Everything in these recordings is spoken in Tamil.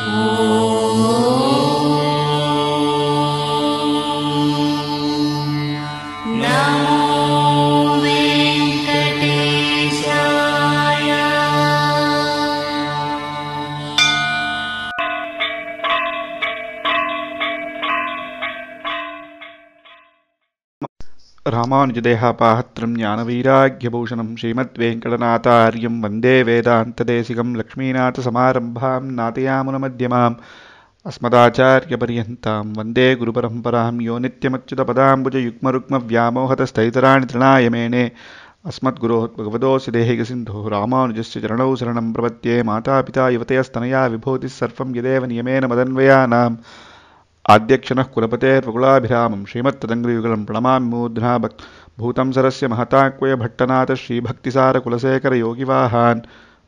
Oh. ராமானுஜதேகாபாத்திரம் ஞானவைராக்கியபூஷணம் ஸ்ரீமத் வெங்கடநாதாரியம் வந்தே வேதாந்ததேசிகம் லக்ஷ்மீநாதசமாரம்பாம் நாதயாமுனமத்தியமாம் अस्मदाचार्यपर्यन्तां वन्दे गुरुपरम्परां यो नित्यमच्युतपदाम्बुजयुग्मरुग्मव्यामोहतस्थैतराणि तृणायमेने अस्मद्गुरोः भगवतोऽसि देहिकसिन्धुः रामानुजस्य चरणौ शरणं प्रपत्ये मातापिता युवतयस्तनया विभूतिः सर्वं यदेव नियमेन मदन्वयानां आद्यक्षिणः कुलपतेर्वकुलाभिरामं श्रीमत्तदङ्गयुगलं प्रणमामि मूर्ध्ना भक् भूतं सरस्य महताक्वयभट्टनाथ श्रीभक्तिसारकुलशेखरयोगिवाहान्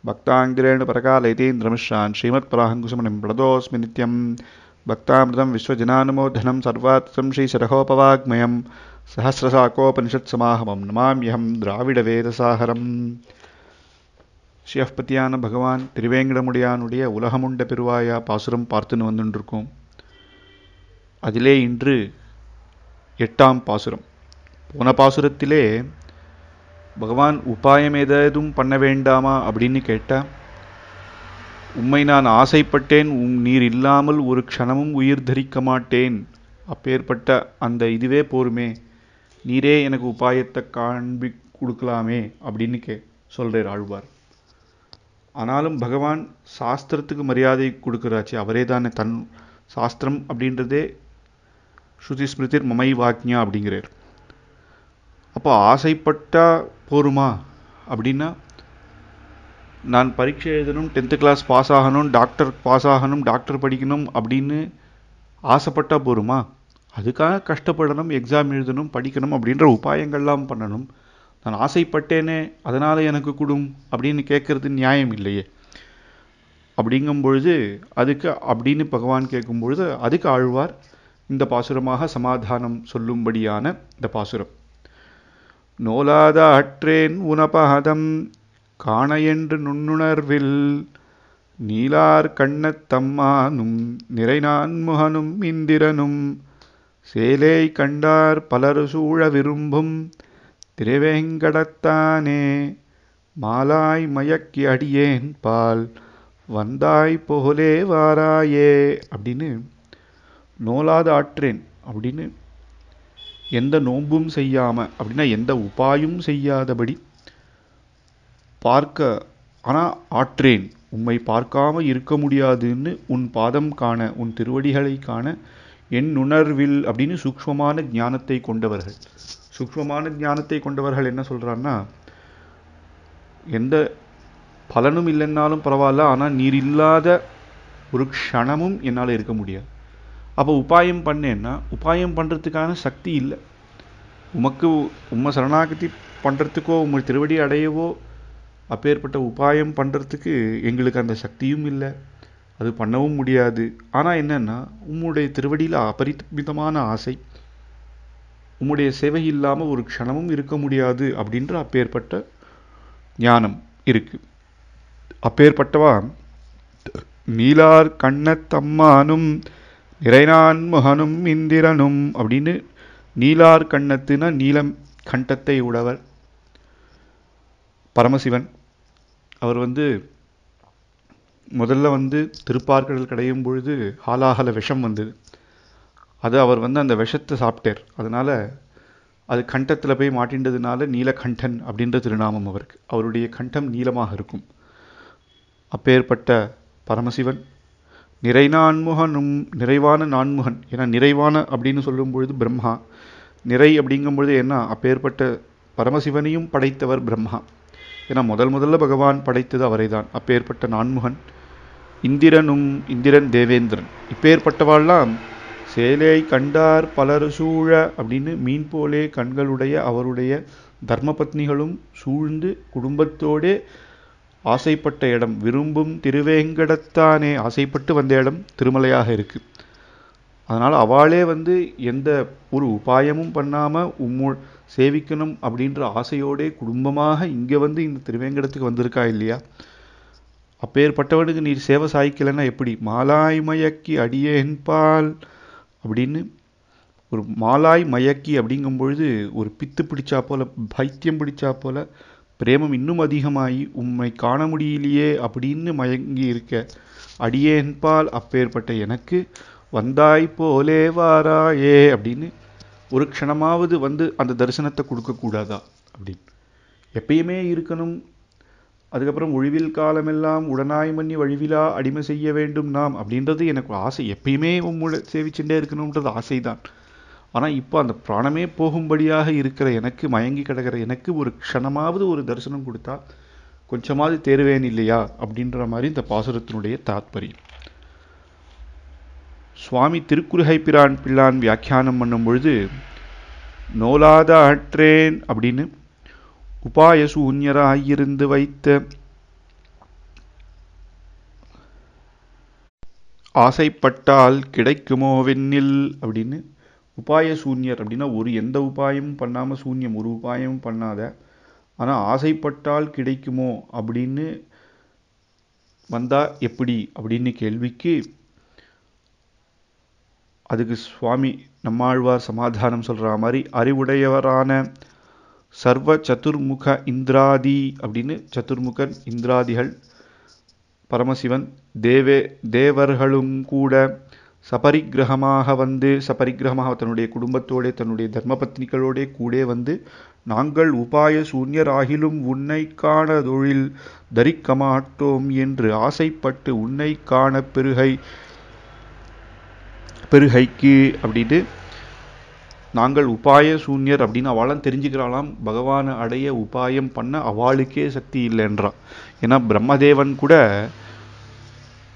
भक्ताङ्गिरेण परकालयतीन्द्रमिश्रान् श्रीमत्पराहङ्कुशमणिं प्रणतोऽस्मि नित्यं भक्तामृतं विश्वजनानुमोदनं सर्वात्सं श्रीशरहोपवाग्मयं सहस्रशाकोपनिषत्समाहमं नमाम्यहं द्राविडवेदसाहरम् ஷியஃப் பற்றியான பகவான் திருவேங்கடமுடியானுடைய உலகமுண்ட பெருவாயா பாசுரம் பார்த்துன்னு வந்துட்டுருக்கோம் அதிலே இன்று எட்டாம் பாசுரம் போன பாசுரத்திலே பகவான் உபாயம் ஏதேதும் பண்ண வேண்டாமா அப்படின்னு கேட்டால் உம்மை நான் ஆசைப்பட்டேன் உம் நீர் இல்லாமல் ஒரு க்ஷணமும் உயிர் தரிக்க மாட்டேன் அப்பேற்பட்ட அந்த இதுவே போருமே நீரே எனக்கு உபாயத்தை காண்பி கொடுக்கலாமே அப்படின்னு கே சொல்கிறார் ஆழ்வார் ஆனாலும் பகவான் சாஸ்திரத்துக்கு மரியாதை கொடுக்குறாச்சு அவரே தானே தன் சாஸ்திரம் அப்படின்றதே ஸ்ருதி ஸ்மிருதிர் மமை வாக்ஞா அப்படிங்கிறார் அப்போ ஆசைப்பட்டால் போருமா அப்படின்னா நான் பரீட்சை எழுதணும் டென்த்து கிளாஸ் பாஸ் ஆகணும் டாக்டர் பாஸ் ஆகணும் டாக்டர் படிக்கணும் அப்படின்னு ஆசைப்பட்டால் போருமா அதுக்காக கஷ்டப்படணும் எக்ஸாம் எழுதணும் படிக்கணும் அப்படின்ற உபாயங்கள்லாம் பண்ணணும் நான் ஆசைப்பட்டேனே அதனால் எனக்கு கொடும் அப்படின்னு கேட்குறது நியாயம் இல்லையே அப்படிங்கும்பொழுது அதுக்கு அப்படின்னு பகவான் கேட்கும்பொழுது அதுக்கு ஆழ்வார் இந்த பாசுரமாக சமாதானம் சொல்லும்படியான இந்த பாசுரம் நோலாத அற்றேன் உணபகதம் காண என்று நுண்ணுணர்வில் நீலார் கண்ணத்தம்மானும் நிறைநான் முகனும் இந்திரனும் சேலை கண்டார் பலர் சூழ விரும்பும் திரிவேங்கடத்தானே மாலாய் மயக்கி அடியேன் பால் வந்தாய் புகழே வாராயே அப்படின்னு நோலாத ஆற்றேன் அப்படின்னு எந்த நோன்பும் செய்யாமல் அப்படின்னா எந்த உபாயும் செய்யாதபடி பார்க்க ஆனால் ஆற்றேன் உம்மை பார்க்காம இருக்க முடியாதுன்னு உன் பாதம் காண உன் திருவடிகளை காண என் உணர்வில் அப்படின்னு சூக்மமான ஞானத்தை கொண்டவர்கள் சூக்ஷ்மமான ஞானத்தை கொண்டவர்கள் என்ன சொல்கிறான்னா எந்த பலனும் இல்லைன்னாலும் பரவாயில்ல ஆனால் நீர் இல்லாத ஒரு க்ஷணமும் என்னால் இருக்க முடியாது அப்போ உபாயம் பண்ணேன்னா உபாயம் பண்ணுறதுக்கான சக்தி இல்லை உமக்கு உம்மை சரணாகதி பண்ணுறதுக்கோ உங்கள் திருவடி அடையவோ அப்பேற்பட்ட உபாயம் பண்ணுறதுக்கு எங்களுக்கு அந்த சக்தியும் இல்லை அது பண்ணவும் முடியாது ஆனால் என்னென்னா உம்முடைய திருவடியில் அபரிமிதமான ஆசை உம்முடைய சேவை இல்லாமல் ஒரு க்ஷணமும் இருக்க முடியாது அப்படின்ற அப்பேற்பட்ட ஞானம் இருக்குது அப்பேற்பட்டவா நீலார் கண்ணத்தம்மானும் இறைநான் மகனும் இந்திரனும் அப்படின்னு நீலார் கண்ணத்துனா நீலம் கண்டத்தை உடவர் பரமசிவன் அவர் வந்து முதல்ல வந்து திருப்பார்கடல் கிடையும் பொழுது ஹாலாகல விஷம் வந்தது அது அவர் வந்து அந்த விஷத்தை சாப்பிட்டார் அதனால் அது கண்டத்தில் போய் மாட்டின்றதுனால நீலகண்டன் அப்படின்ற திருநாமம் அவருக்கு அவருடைய கண்டம் நீளமாக இருக்கும் அப்பேற்பட்ட பரமசிவன் நிறை நான்முகனும் நிறைவான நான்முகன் ஏன்னா நிறைவான அப்படின்னு சொல்லும் பொழுது பிரம்மா நிறை அப்படிங்கும் பொழுது என்ன அப்பேற்பட்ட பரமசிவனையும் படைத்தவர் பிரம்மா ஏன்னா முதல் முதல்ல பகவான் படைத்தது அவரை தான் அப்பேற்பட்ட நான்முகன் இந்திரனும் இந்திரன் தேவேந்திரன் இப்பேற்பட்டவாள்லாம் சேலை கண்டார் பலர் சூழ அப்படின்னு மீன் போலே கண்களுடைய அவருடைய தர்மபத்னிகளும் சூழ்ந்து குடும்பத்தோடே ஆசைப்பட்ட இடம் விரும்பும் திருவேங்கடத்தானே ஆசைப்பட்டு வந்த இடம் திருமலையாக இருக்குது அதனால் அவளே வந்து எந்த ஒரு உபாயமும் பண்ணாமல் உம்மு சேவிக்கணும் அப்படின்ற ஆசையோடே குடும்பமாக இங்கே வந்து இந்த திருவேங்கடத்துக்கு வந்திருக்கா இல்லையா அப்பேற்பட்டவனுக்கு நீர் சேவை சாய்க்கலைன்னா எப்படி மாலாய் மயக்கி அடியேன் பால் அப்படின்னு ஒரு மாலாய் மயக்கி அப்படிங்கும் பொழுது ஒரு பித்து பிடிச்சா போல பைத்தியம் பிடிச்சா போல பிரேமம் இன்னும் அதிகமாகி உம்மை காண முடியலையே அப்படின்னு மயங்கி இருக்க அடியேன்பால் அப்பேற்பட்ட எனக்கு வந்தாய் போலே வாராயே அப்படின்னு ஒரு க்ஷணமாவது வந்து அந்த தரிசனத்தை கொடுக்கக்கூடாதா அப்படின்னு எப்பயுமே இருக்கணும் அதுக்கப்புறம் ஒழிவில் காலமெல்லாம் உடனாய் மன்னி வழிவிலா அடிமை செய்ய வேண்டும் நாம் அப்படின்றது எனக்கு ஆசை எப்பயுமே உங்களை சேவிச்சுட்டே இருக்கணுன்றது ஆசைதான் ஆனால் இப்போ அந்த பிராணமே போகும்படியாக இருக்கிற எனக்கு மயங்கி கிடக்கிற எனக்கு ஒரு க்ஷணமாவது ஒரு தரிசனம் கொடுத்தா கொஞ்சமாவது தேருவேன் இல்லையா அப்படின்ற மாதிரி இந்த பாசுரத்தினுடைய தாத்பரியம் சுவாமி திருக்குறுகை பிரான் பிள்ளான் வியாக்கியானம் பண்ணும் பொழுது நோலாத அற்றேன் அப்படின்னு உபாயசூன்யராயிருந்து வைத்த ஆசைப்பட்டால் கிடைக்குமோ வெண்ணில் அப்படின்னு உபாய சூன்யர் அப்படின்னா ஒரு எந்த உபாயமும் பண்ணாமல் சூன்யம் ஒரு உபாயமும் பண்ணாத ஆனால் ஆசைப்பட்டால் கிடைக்குமோ அப்படின்னு வந்தால் எப்படி அப்படின்னு கேள்விக்கு அதுக்கு சுவாமி நம்மாழ்வார் சமாதானம் சொல்கிற மாதிரி அறிவுடையவரான சர்வ சதுர்முக இந்திராதி அப்படின்னு சதுர்முகன் இந்திராதிகள் பரமசிவன் தேவே தேவர்களும் கூட சபரிக்கிரகமாக வந்து சபரிக்கிரகமாக தன்னுடைய குடும்பத்தோட தன்னுடைய தர்மபத்னிகளோடே கூட வந்து நாங்கள் உபாய சூன்யராகிலும் உன்னை காண தொழில் தரிக்க மாட்டோம் என்று ஆசைப்பட்டு உன்னை காண பெருகை பெருகைக்கு அப்படின்ட்டு நாங்கள் உபாய சூன்யர் அப்படின்னு அவளாம் தெரிஞ்சுக்கிறாளாம் பகவானை அடைய உபாயம் பண்ண அவளுக்கே சக்தி இல்லைன்றான் ஏன்னா பிரம்மதேவன் கூட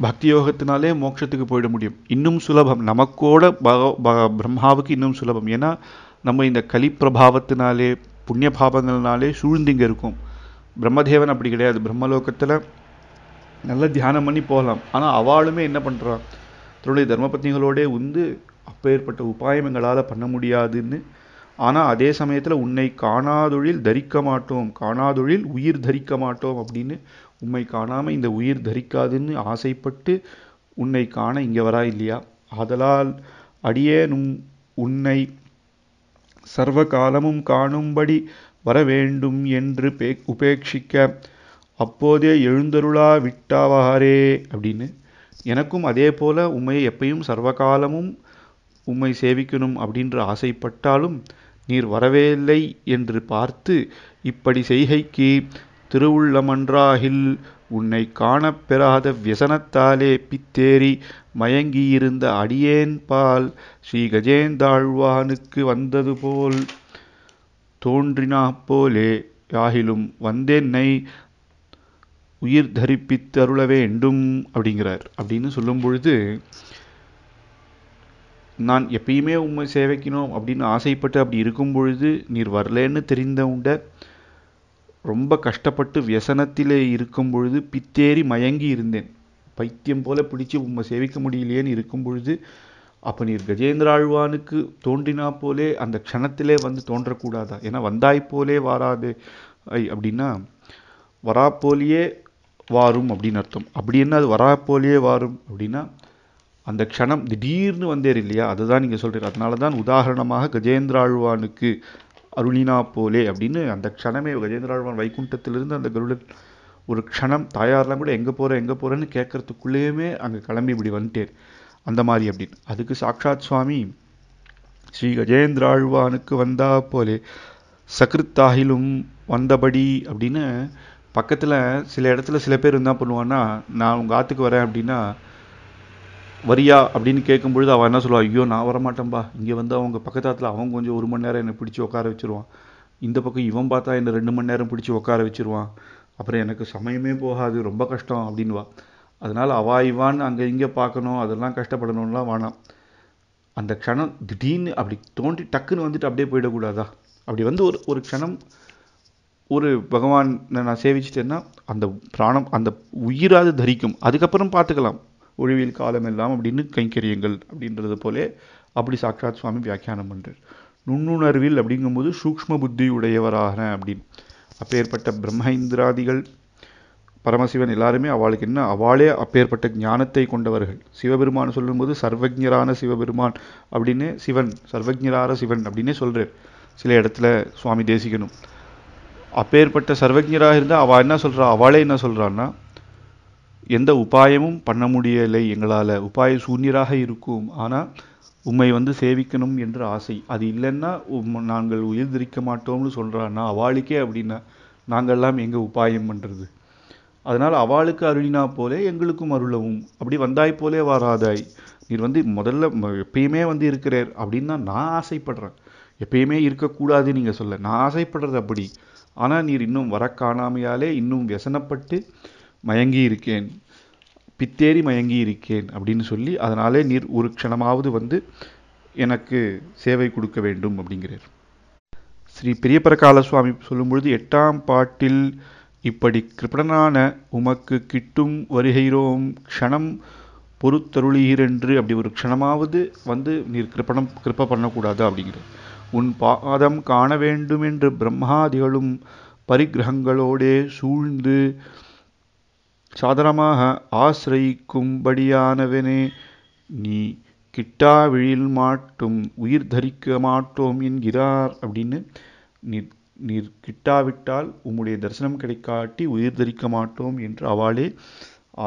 பக்தி யோகத்தினாலே மோட்சத்துக்கு போயிட முடியும் இன்னும் சுலபம் நமக்கோட பிரம்மாவுக்கு இன்னும் சுலபம் ஏன்னா நம்ம இந்த கலி பிரபாவத்தினாலே புண்ணிய பாபங்கள்னாலே சூழ்ந்திங்க இருக்கும் பிரம்மதேவன் அப்படி கிடையாது பிரம்மலோகத்தில் நல்லா தியானம் பண்ணி போகலாம் ஆனால் அவளுமே என்ன பண்ணுறான் தன்னுடைய தர்மபத்னிகளோடே உந்து அப்பேற்பட்ட ஏற்பட்ட உபாயங்களால் பண்ண முடியாதுன்னு ஆனால் அதே சமயத்தில் உன்னை காணாதொழில் தரிக்க மாட்டோம் காணாதொழில் உயிர் தரிக்க மாட்டோம் அப்படின்னு உம்மை காணாமல் இந்த உயிர் தரிக்காதுன்னு ஆசைப்பட்டு உன்னை காண இங்கே வரா இல்லையா ஆதலால் அடியேனும் உன்னை சர்வ காலமும் காணும்படி வரவேண்டும் என்று பே உபேட்சிக்க அப்போதே எழுந்தருளா விட்டாவாரே அப்படின்னு எனக்கும் அதே போல உம்மை எப்பையும் சர்வகாலமும் உம்மை சேவிக்கணும் அப்படின்ற ஆசைப்பட்டாலும் நீர் வரவே இல்லை என்று பார்த்து இப்படி செய்கைக்கு திருவுள்ளமன்றாகில் உன்னை காணப் பெறாத வியசனத்தாலே பித்தேறி மயங்கியிருந்த அடியேன்பால் ஸ்ரீ கஜேந்தாழ்வானுக்கு வந்தது போல் தோன்றினா போலே யாகிலும் வந்தென்னை உயிர் தரிப்பித்து அருள வேண்டும் அப்படிங்கிறார் அப்படின்னு சொல்லும் பொழுது நான் எப்பயுமே உண்மை சேவைக்கணும் அப்படின்னு ஆசைப்பட்டு அப்படி இருக்கும் பொழுது நீர் வரலேன்னு தெரிந்த உண்ட ரொம்ப கஷ்டப்பட்டு வியசனத்திலே இருக்கும் பொழுது பித்தேறி மயங்கி இருந்தேன் பைத்தியம் போல பிடிச்சு உம்மை சேவிக்க முடியலையேன்னு இருக்கும் பொழுது அப்போ நீர் கஜேந்திராழ்வானுக்கு தோன்றினா போலே அந்த க்ஷணத்திலே வந்து தோன்றக்கூடாதா ஏன்னா வந்தாய் போலே வாராது ஐ அப்படின்னா வரா போலியே வாரும் அப்படின்னு அர்த்தம் அப்படி என்ன அது வரா போலியே வாரும் அப்படின்னா அந்த க்ஷணம் திடீர்னு வந்தேர் இல்லையா அதுதான் நீங்கள் சொல்கிறீங்க அதனால தான் உதாரணமாக கஜேந்திராழ்வானுக்கு அருளினா போலே அப்படின்னு அந்த க்ஷணமே கஜேந்திராழ்வான் வைகுண்டத்திலிருந்து அந்த கருடன் ஒரு க்ஷணம் தாயாரெலாம் கூட எங்கே போகிற எங்கே போகிறேன்னு கேட்குறதுக்குள்ளேயுமே அங்கே கிளம்பி இப்படி வந்துட்டேர் அந்த மாதிரி அப்படின்னு அதுக்கு சாக்ஷாத் சுவாமி ஸ்ரீ கஜேந்திராழ்வானுக்கு வந்தா போலே சகிருத்தாகிலும் வந்தபடி அப்படின்னு பக்கத்தில் சில இடத்துல சில பேர் என்ன பண்ணுவான்னா நான் உங்கள் ஆற்றுக்கு வரேன் அப்படின்னா வரியா அப்படின்னு கேட்கும் பொழுது அவள் என்ன சொல்லுவாள் ஐயோ நான் வரமாட்டேன்பா இங்கே வந்து அவங்க பக்கத்தாத்தில் அவன் கொஞ்சம் ஒரு மணி நேரம் என்னை பிடிச்சி உட்கார வச்சுருவான் இந்த பக்கம் இவன் பார்த்தா என்னை ரெண்டு மணி நேரம் பிடிச்சி உட்கார வச்சுருவான் அப்புறம் எனக்கு சமயமே போகாது ரொம்ப கஷ்டம் அப்படின்வா அதனால் அவா இவான்னு அங்கே இங்கே பார்க்கணும் அதெல்லாம் கஷ்டப்படணும்லாம் வேணாம் அந்த க்ஷணம் திடீர்னு அப்படி தோண்டி டக்குன்னு வந்துட்டு அப்படியே போயிடக்கூடாதா அப்படி வந்து ஒரு ஒரு க்ஷணம் ஒரு பகவானை நான் சேவிச்சிட்டேன்னா அந்த பிராணம் அந்த உயிராது தரிக்கும் அதுக்கப்புறம் பார்த்துக்கலாம் ஒழிவில் காலம் எல்லாம் அப்படின்னு கைங்கரியங்கள் அப்படின்றது போலே அப்படி சாக்ஷாத் சுவாமி வியாக்கியானம் பண்ணுறார் நுண்ணுணர்வில் அப்படிங்கும்போது சூக்ம புத்தி உடையவராக அப்படின்னு அப்பேற்பட்ட பிரம்மஹைந்திராதிகள் பரமசிவன் எல்லாருமே அவளுக்கு என்ன அவளே அப்பேற்பட்ட ஞானத்தை கொண்டவர்கள் சிவபெருமான் சொல்லும்போது சர்வஜரான சிவபெருமான் அப்படின்னு சிவன் சர்வஜரார சிவன் அப்படின்னே சொல்கிறார் சில இடத்துல சுவாமி தேசிகனும் அப்பேற்பட்ட சர்வஜராக இருந்தால் அவள் என்ன சொல்கிறா அவளே என்ன சொல்கிறான்னா எந்த உபாயமும் பண்ண முடியலை எங்களால் உபாய சூன்யராக இருக்கும் ஆனால் உண்மை வந்து சேவிக்கணும் என்ற ஆசை அது இல்லைன்னா நாங்கள் திரிக்க மாட்டோம்னு சொல்கிறான்னா அவளுக்கே அப்படின்னா நாங்கள்லாம் எங்கே உபாயம் பண்ணுறது அதனால் அவளுக்கு அருளினா போலே எங்களுக்கும் அருளவும் அப்படி வந்தாய் போலே வராதாய் நீர் வந்து முதல்ல எப்பயுமே வந்து இருக்கிறார் அப்படின்னு தான் நான் ஆசைப்படுறேன் எப்பயுமே இருக்கக்கூடாது நீங்கள் சொல்ல நான் ஆசைப்படுறது அப்படி ஆனால் நீர் இன்னும் வர காணாமையாலே இன்னும் வியசனப்பட்டு மயங்கி இருக்கேன் பித்தேறி மயங்கி இருக்கேன் அப்படின்னு சொல்லி அதனாலே நீர் ஒரு க்ஷணமாவது வந்து எனக்கு சேவை கொடுக்க வேண்டும் அப்படிங்கிறார் ஸ்ரீ பெரிய சுவாமி சொல்லும் பொழுது எட்டாம் பாட்டில் இப்படி கிருபணனான உமக்கு கிட்டும் வருகிறோம் க்ஷணம் பொறுத்தருளீரென்று அப்படி ஒரு க்ஷணமாவது வந்து நீர் கிருப்பணம் கிருப்ப பண்ணக்கூடாது அப்படிங்கிறார் உன் பாதம் காண வேண்டுமென்று பிரம்மாதிகளும் பரிகிரகங்களோடே சூழ்ந்து சாதனமாக ஆசிரயிக்கும்படியானவனே நீ விழில் மாட்டும் உயிர் தரிக்க மாட்டோம் என்கிறார் அப்படின்னு நீர் நீர் கிட்டாவிட்டால் உம்முடைய தரிசனம் கிடைக்காட்டி உயிர் தரிக்க மாட்டோம் என்று அவளே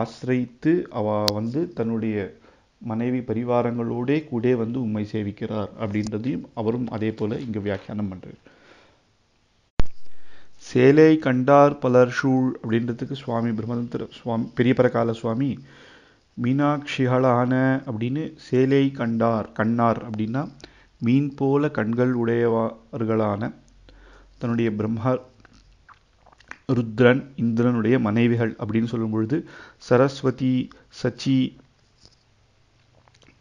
ஆசிரித்து அவ வந்து தன்னுடைய மனைவி பரிவாரங்களோடே கூட வந்து உண்மை சேவிக்கிறார் அப்படின்றதையும் அவரும் அதே போல இங்கு வியாக்கியானம் பண்ணுறார் சேலை கண்டார் பலர் ஷூழ் அப்படின்றதுக்கு சுவாமி பிரம்மதந்திர சுவாமி பெரிய பரகால சுவாமி மீனாட்சிகளான அப்படின்னு சேலை கண்டார் கண்ணார் அப்படின்னா மீன் போல கண்கள் உடையவர்களான தன்னுடைய பிரம்மா ருத்ரன் இந்திரனுடைய மனைவிகள் அப்படின்னு சொல்லும் பொழுது சரஸ்வதி சச்சி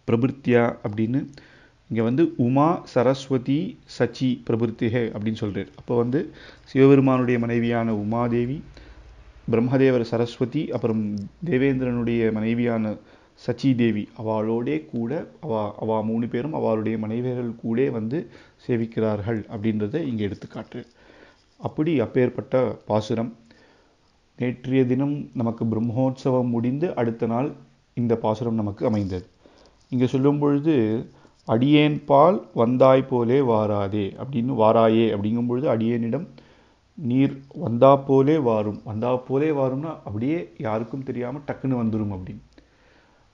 பிரபுத்யா அப்படின்னு இங்கே வந்து உமா சரஸ்வதி சச்சி பிரபுத்திகே அப்படின்னு சொல்கிறார் அப்போ வந்து சிவபெருமானுடைய மனைவியான உமாதேவி பிரம்மதேவர் சரஸ்வதி அப்புறம் தேவேந்திரனுடைய மனைவியான சச்சி தேவி அவளோடே கூட அவா அவா மூணு பேரும் அவளுடைய மனைவியர்கள் கூட வந்து சேவிக்கிறார்கள் அப்படின்றத இங்கே எடுத்துக்காட்டு அப்படி அப்பேற்பட்ட பாசுரம் நேற்றைய தினம் நமக்கு பிரம்மோற்சவம் முடிந்து அடுத்த நாள் இந்த பாசுரம் நமக்கு அமைந்தது இங்கே சொல்லும் பொழுது அடியேன் பால் வந்தாய் போலே வாராதே அப்படின்னு வாராயே அப்படிங்கும் பொழுது அடியேனிடம் நீர் வந்தா போலே வாரும் வந்தா போலே வாரும்னா அப்படியே யாருக்கும் தெரியாமல் டக்குன்னு வந்துடும் அப்படின்னு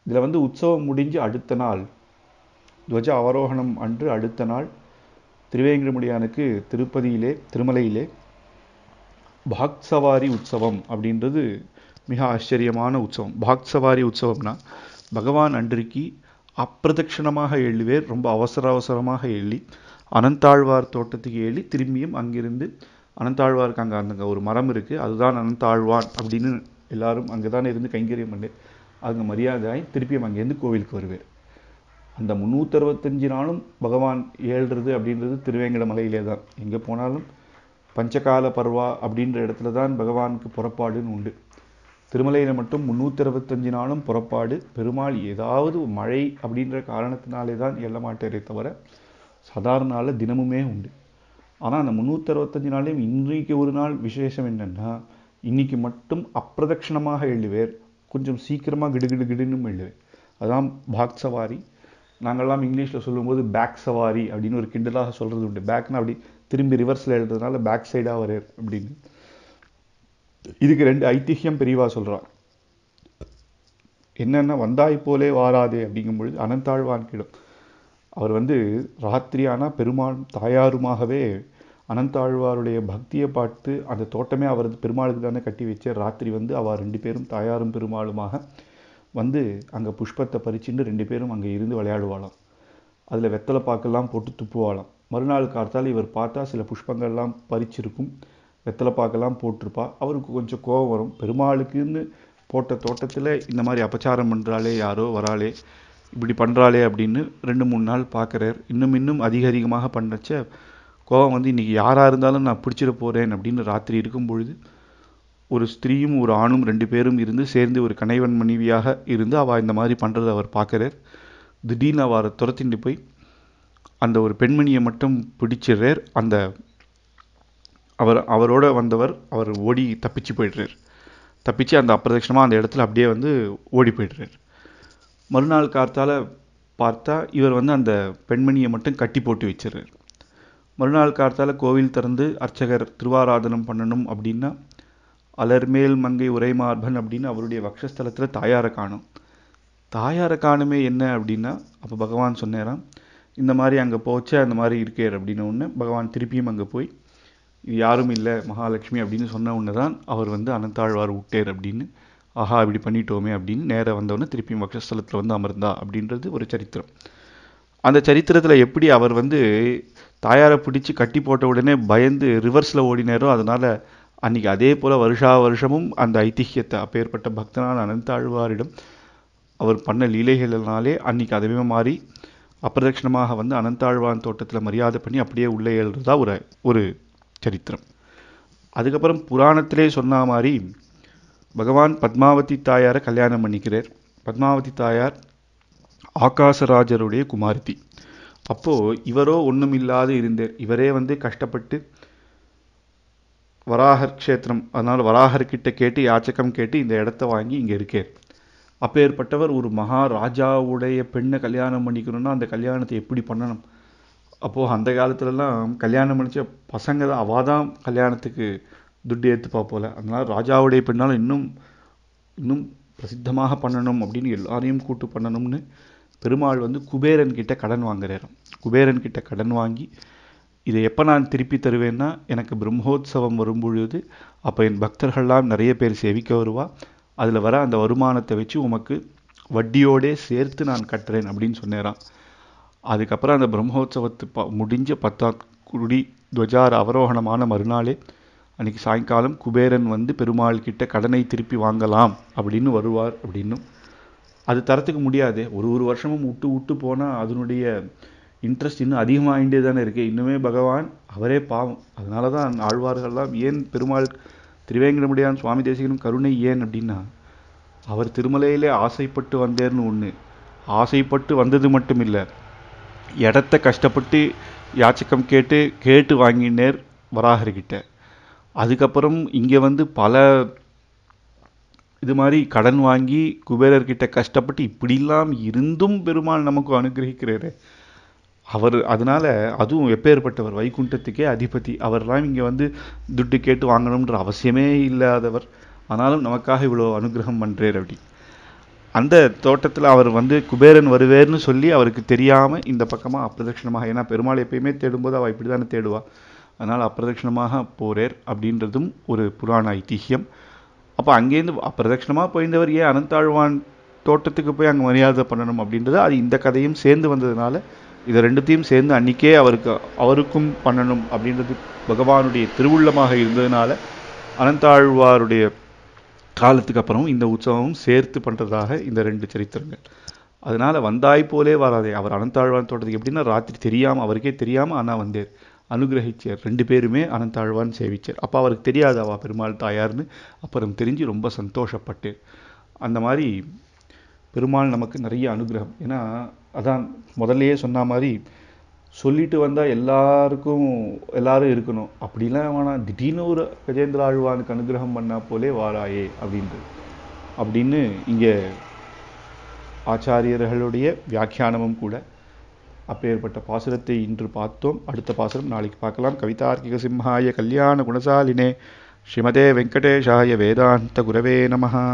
இதில் வந்து உற்சவம் முடிஞ்சு அடுத்த நாள் துவஜ அவரோகணம் அன்று அடுத்த நாள் திருவேங்கடமுடியானுக்கு திருப்பதியிலே திருமலையிலே சவாரி உற்சவம் அப்படின்றது மிக ஆச்சரியமான உற்சவம் பாக்சவாரி உற்சவம்னா பகவான் அன்றைக்கு அப்பிரதட்சிணமாக ஏழுவேர் ரொம்ப அவசர அவசரமாக எள்ளி அனந்தாழ்வார் தோட்டத்துக்கு ஏழி திரும்பியும் அங்கிருந்து அனந்தாழ்வாருக்கு அங்கே அந்த ஒரு மரம் இருக்குது அதுதான் அனந்தாழ்வான் அப்படின்னு எல்லாரும் அங்கே தானே இருந்து கைங்கரியம் பண்ணு அங்கே ஆகி திருப்பியும் அங்கேருந்து கோவிலுக்கு வருவேன் அந்த முந்நூற்றறுபத்தஞ்சு நாளும் பகவான் ஏழுறது அப்படின்றது திருவேங்கட மலையிலே தான் எங்கே போனாலும் பஞ்சகால பர்வா அப்படின்ற இடத்துல தான் பகவானுக்கு புறப்பாடுன்னு உண்டு திருமலையில் மட்டும் முந்நூற்றி அறுபத்தஞ்சு நாளும் புறப்பாடு பெருமாள் ஏதாவது மழை அப்படின்ற காரணத்தினாலே தான் எல்லமாட்டேரே தவிர சாதாரண நாளில் தினமுமே உண்டு ஆனால் அந்த முந்நூற்றி அறுபத்தஞ்சு நாளையும் இன்றைக்கு ஒரு நாள் விசேஷம் என்னென்னா இன்றைக்கி மட்டும் அப்பிரதட்சிணமாக எழுவேர் கொஞ்சம் சீக்கிரமாக கிடுகிடு கிடுன்னு எழுவேர் அதான் பாக் சவாரி நாங்கள்லாம் இங்கிலீஷில் சொல்லும்போது பேக் சவாரி அப்படின்னு ஒரு கிண்டலாக சொல்கிறது உண்டு பேக்னால் அப்படி திரும்பி ரிவர்ஸில் எழுதுறதுனால பேக் சைடாக வரேர் அப்படின்னு இதுக்கு ரெண்டு ஐதிஹியம் பெரிவா சொல்கிறார் என்னென்ன வந்தாய் போலே வாராதே அப்படிங்கும் பொழுது அனந்தாழ்வான் கிடம் அவர் வந்து ராத்திரியானா பெருமாள் தாயாருமாகவே அனந்தாழ்வாருடைய பக்தியை பார்த்து அந்த தோட்டமே அவரது பெருமாளுக்கு தானே கட்டி வச்ச ராத்திரி வந்து அவர் ரெண்டு பேரும் தாயாரும் பெருமாளுமாக வந்து அங்கே புஷ்பத்தை பறிச்சுட்டு ரெண்டு பேரும் அங்கே இருந்து விளையாடுவாளாம் அதில் வெத்தலை பாக்கெல்லாம் போட்டு துப்புவாளாம் மறுநாள் காத்தால் இவர் பார்த்தா சில புஷ்பங்கள்லாம் பறிச்சிருக்கும் வெத்தலை பாக்கெல்லாம் போட்டிருப்பா அவருக்கு கொஞ்சம் கோவம் வரும் பெருமாளுக்குன்னு போட்ட தோட்டத்தில் இந்த மாதிரி அபச்சாரம் பண்ணுறாளே யாரோ வராளே இப்படி பண்ணுறாளே அப்படின்னு ரெண்டு மூணு நாள் பார்க்குறார் இன்னும் இன்னும் அதிக அதிகமாக பண்ணச்ச கோவம் வந்து இன்றைக்கி யாராக இருந்தாலும் நான் பிடிச்சிட போகிறேன் அப்படின்னு ராத்திரி இருக்கும் பொழுது ஒரு ஸ்திரீயும் ஒரு ஆணும் ரெண்டு பேரும் இருந்து சேர்ந்து ஒரு கணைவன் மனைவியாக இருந்து அவள் இந்த மாதிரி பண்ணுறதை அவர் பார்க்குறார் திடீர்னு அவரை துரத்திட்டு போய் அந்த ஒரு பெண்மணியை மட்டும் பிடிச்சிடுறார் அந்த அவர் அவரோட வந்தவர் அவர் ஓடி தப்பிச்சு போயிடுறார் தப்பிச்சு அந்த அப்பிரதட்சணமாக அந்த இடத்துல அப்படியே வந்து ஓடி போயிடுறார் மறுநாள் கார்த்தால் பார்த்தா இவர் வந்து அந்த பெண்மணியை மட்டும் கட்டி போட்டு வச்சிடுறார் மறுநாள் கார்த்தால் கோவில் திறந்து அர்ச்சகர் திருவாராதனம் பண்ணணும் அப்படின்னா அலர்மேல் மங்கை உரைமார்பன் அப்படின்னு அவருடைய வக்ஷஸ்தலத்தில் தாயாரை காணும் தாயாரை காணுமே என்ன அப்படின்னா அப்போ பகவான் சொன்னேறான் இந்த மாதிரி அங்கே போச்சு அந்த மாதிரி இருக்கேர் அப்படின்னு ஒன்று பகவான் திருப்பியும் அங்கே போய் இது யாரும் இல்லை மகாலட்சுமி அப்படின்னு சொன்ன உடனே தான் அவர் வந்து அனந்தாழ்வார் விட்டேர் அப்படின்னு ஆஹா இப்படி பண்ணிட்டோமே அப்படின்னு நேராக வந்தவொடனே திருப்பியும் வக்ஷஸ்தலத்தில் வந்து அமர்ந்தா அப்படின்றது ஒரு சரித்திரம் அந்த சரித்திரத்தில் எப்படி அவர் வந்து தாயாரை பிடிச்சி கட்டி போட்ட உடனே பயந்து ரிவர்ஸில் ஓடினாரோ அதனால் அன்றைக்கி அதே போல் வருஷா வருஷமும் அந்த ஐதிஹியத்தை அப்பேற்பட்ட பக்தனான அனந்தாழ்வாரிடம் அவர் பண்ண லீலைகள்னாலே அன்றைக்கி அதுவே மாறி அப்பிரதட்சணமாக வந்து அனந்தாழ்வான் தோட்டத்தில் மரியாதை பண்ணி அப்படியே உள்ளே எழுறதா ஒரு ஒரு சரித்திரம் அதுக்கப்புறம் புராணத்திலே சொன்ன மாதிரி பகவான் பத்மாவதி தாயாரை கல்யாணம் பண்ணிக்கிறார் பத்மாவதி தாயார் ஆகாசராஜருடைய குமார்த்தி அப்போது இவரோ ஒன்றும் இல்லாத இருந்தார் இவரே வந்து கஷ்டப்பட்டு வராகர் க்ஷேத்திரம் அதனால் வராகர்கிட்ட கேட்டு யாச்சகம் கேட்டு இந்த இடத்த வாங்கி இங்கே இருக்கார் அப்பேற்பட்டவர் ஒரு மகாராஜாவுடைய பெண்ணை கல்யாணம் பண்ணிக்கணும்னா அந்த கல்யாணத்தை எப்படி பண்ணணும் அப்போது அந்த காலத்துலலாம் கல்யாணம் முடித்த பசங்க தான் அவள் தான் கல்யாணத்துக்கு துட்டு ஏற்றுப்பா போல அதனால் ராஜாவுடைய பெண்ணாலும் இன்னும் இன்னும் பிரசித்தமாக பண்ணணும் அப்படின்னு எல்லாரையும் கூட்டு பண்ணணும்னு பெருமாள் வந்து குபேரன் கிட்ட கடன் வாங்குறாரு குபேரன் கிட்ட கடன் வாங்கி இதை எப்போ நான் திருப்பி தருவேன்னா எனக்கு பிரம்மோத்சவம் வரும்பொழுது அப்போ என் பக்தர்கள்லாம் நிறைய பேர் சேவிக்க வருவா அதில் வர அந்த வருமானத்தை வச்சு உமக்கு வட்டியோடே சேர்த்து நான் கட்டுறேன் அப்படின்னு சொன்னேரான் அதுக்கப்புறம் அந்த பிரம்மோற்சவத்து ப முடிஞ்ச குடி துவஜார் அவரோகணமான மறுநாளே அன்றைக்கி சாயங்காலம் குபேரன் வந்து பெருமாள் கிட்ட கடனை திருப்பி வாங்கலாம் அப்படின்னு வருவார் அப்படின்னும் அது தரத்துக்கு முடியாது ஒரு ஒரு வருஷமும் விட்டு விட்டு போனால் அதனுடைய இன்ட்ரெஸ்ட் இன்னும் அதிகமாகிட்டே தானே இருக்குது இன்னுமே பகவான் அவரே பாவம் அதனால தான் ஆழ்வார்கள்லாம் ஏன் பெருமாள் திருவேங்கடமுடியான் சுவாமி தேசிகனும் கருணை ஏன் அப்படின்னா அவர் திருமலையிலே ஆசைப்பட்டு வந்தேர்னு ஒன்று ஆசைப்பட்டு வந்தது மட்டும் இல்லை இடத்த கஷ்டப்பட்டு யாச்சக்கம் கேட்டு கேட்டு வாங்கினேர் வராகர்கிட்ட அதுக்கப்புறம் இங்கே வந்து பல இது மாதிரி கடன் வாங்கி குபேரர்கிட்ட கஷ்டப்பட்டு இப்படிலாம் இருந்தும் பெருமாள் நமக்கு அனுகிரகிக்கிறாரு அவர் அதனால் அதுவும் எப்பேற்பட்டவர் வைகுண்டத்துக்கே அதிபதி அவர்லாம் இங்கே வந்து துட்டு கேட்டு வாங்கணுன்ற அவசியமே இல்லாதவர் ஆனாலும் நமக்காக இவ்வளோ அனுகிரகம் பண்ணுறார் அப்படி அந்த தோட்டத்தில் அவர் வந்து குபேரன் வருவேர்னு சொல்லி அவருக்கு தெரியாமல் இந்த பக்கமாக அப்பிரதட்சிணமாக ஏன்னா பெருமாள் எப்பயுமே தேடும்போது அவள் இப்படி தானே தேடுவாள் அதனால் அப்பிரதட்சிணமாக போகிறேர் அப்படின்றதும் ஒரு புராண ஐதிஹியம் அப்போ அங்கேருந்து அப்பிரதட்சிணமாக போயிருந்தவர் ஏன் அனந்தாழ்வான் தோட்டத்துக்கு போய் அங்கே மரியாதை பண்ணணும் அப்படின்றது அது இந்த கதையும் சேர்ந்து வந்ததுனால இதை ரெண்டுத்தையும் சேர்ந்து அன்றைக்கே அவருக்கு அவருக்கும் பண்ணணும் அப்படின்றது பகவானுடைய திருவுள்ளமாக இருந்ததுனால அனந்தாழ்வாருடைய காலத்துக்கு அப்புறம் இந்த உற்சவம் சேர்த்து பண்ணுறதாக இந்த ரெண்டு சரித்திரங்கள் அதனால் வந்தாய் போலே வராதே அவர் அனந்தாழ்வான் தோட்டத்துக்கு எப்படின்னா ராத்திரி தெரியாமல் அவருக்கே தெரியாமல் ஆனால் வந்தேர் அனுகிரகிச்சார் ரெண்டு பேருமே அனந்தாழ்வான் சேவிச்சார் அப்போ அவருக்கு தெரியாதாவா பெருமாள் தாயார்னு அப்புறம் தெரிஞ்சு ரொம்ப சந்தோஷப்பட்டேன் அந்த மாதிரி பெருமாள் நமக்கு நிறைய அனுகிரகம் ஏன்னா அதான் முதல்லையே சொன்ன மாதிரி சொல்லிட்டு வந்தால் எல்லாருக்கும் எல்லாரும் இருக்கணும் அப்படிலாம் வேணாம் திடீர்னு ஒரு கஜேந்திர ஆழ்வானுக்கு அனுகிரகம் பண்ணால் போலே வாராயே அப்படின்றது அப்படின்னு இங்கே ஆச்சாரியர்களுடைய வியாக்கியானமும் கூட அப்பேற்பட்ட பாசுரத்தை இன்று பார்த்தோம் அடுத்த பாசுரம் நாளைக்கு பார்க்கலாம் கவிதார்க்கிக சிம்ஹாய கல்யாண குணசாலினே ஸ்ரீமதே வெங்கடேஷாய வேதாந்த குரவே நமஹா